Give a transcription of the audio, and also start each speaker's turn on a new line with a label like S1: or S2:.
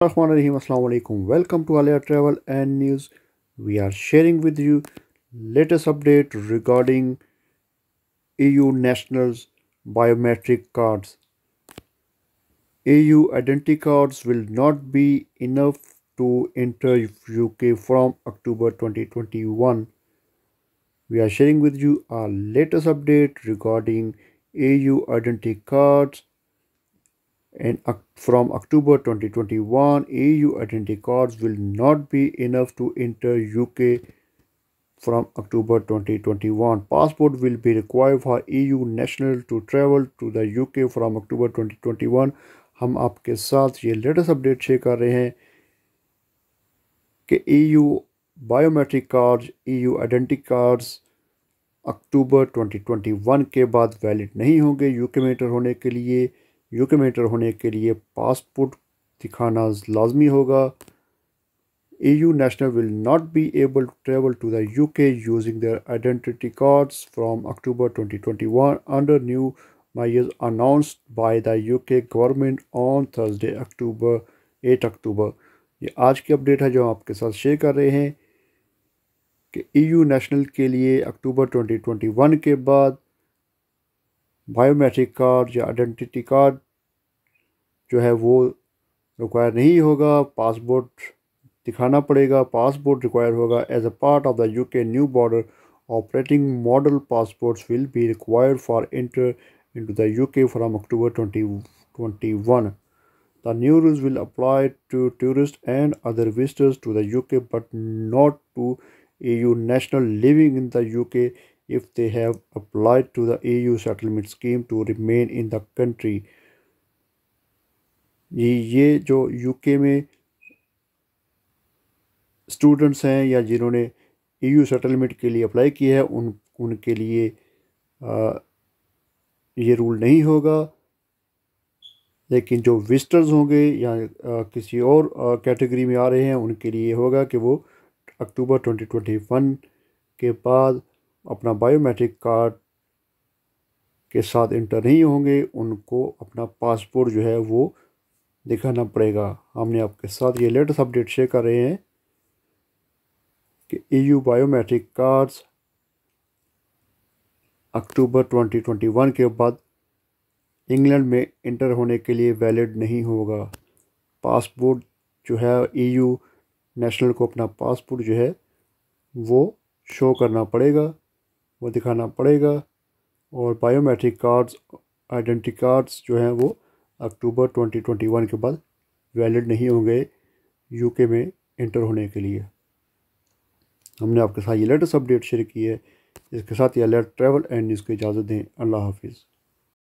S1: Rahim Assalamu Alaikum welcome to Alia Travel and News we are sharing with you latest update regarding EU nationals biometric cards EU identity cards will not be enough to enter UK from October 2021 we are sharing with you our latest update regarding EU identity cards in from October 2021, EU identity cards will not be enough to enter UK from October 2021. Passport will be required for EU national to travel to the UK from October 2021. हम आपके साथ ये latest update share कर रहे हैं कि EU biometric cards EU identity cards अक्टूबर 2021 के बाद वैलिड नहीं होंगे यूके में एंटर होने के लिए यूके में इंटर होने के लिए पासपोर्ट दिखाना लाजमी होगा E U national will not be able to travel to the U K using their identity cards from October twenty twenty one under new measures announced by the U K government on Thursday October eight October ये आज की update है जो हम आपके साथ share कर रहे हैं कि ई यू नेशनल के लिए अक्टूबर ट्वेंटी ट्वेंटी वन के बाद बायोमेट्रिक कार्ड या आइडेंटिटी कार्ड जो है वो रिक्वायर नहीं होगा पासपोर्ट दिखाना पड़ेगा पासपोर्ट रिक्वायर होगा as a part of the UK new border operating model passports will be required for inter into the UK from October twenty twenty one the new rules will apply to tourist and other visitors to the UK but not to E U national living in the UK if they have applied to the EU settlement scheme to remain in the country ये ये जो UK में students हैं या जिन्होंने EU settlement के लिए apply किया है उन उनके लिए आ, ये rule नहीं होगा लेकिन जो visitors होंगे या आ, किसी और category में आ रहे हैं उनके लिए होगा कि वो October 2021 के बाद अपना बायोमेट्रिक कार्ड के साथ इंटर नहीं होंगे उनको अपना पासपोर्ट जो है वो दिखाना पड़ेगा हमने आपके साथ ये लेटेस्ट अपडेट शेयर कर रहे हैं कि ईयू बायोमेट्रिक कार्ड्स अक्टूबर 2021 के बाद इंग्लैंड में इंटर होने के लिए वैलिड नहीं होगा पासपोर्ट जो है ईयू e नेशनल को अपना पासपोर्ट जो है वो शो करना पड़ेगा वो दिखाना पड़ेगा और बायोमेट्रिक कार्ड्स आइडेंटी कार्ड्स जो हैं वो अक्टूबर 2021 के बाद वैलिड नहीं होंगे यूके में इंटर होने के लिए हमने आपके साथ ये लेटेस्ट अपडेट शेयर की है इसके साथ ये अलर्ट ट्रैवल एंड न्यूज़ को इजाज़त दें अल्लाह हाफिज़